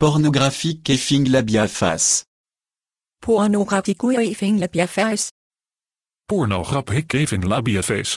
Pornographique biafas. labia face. Pornographique effing labia face. Pornographique effing labia face.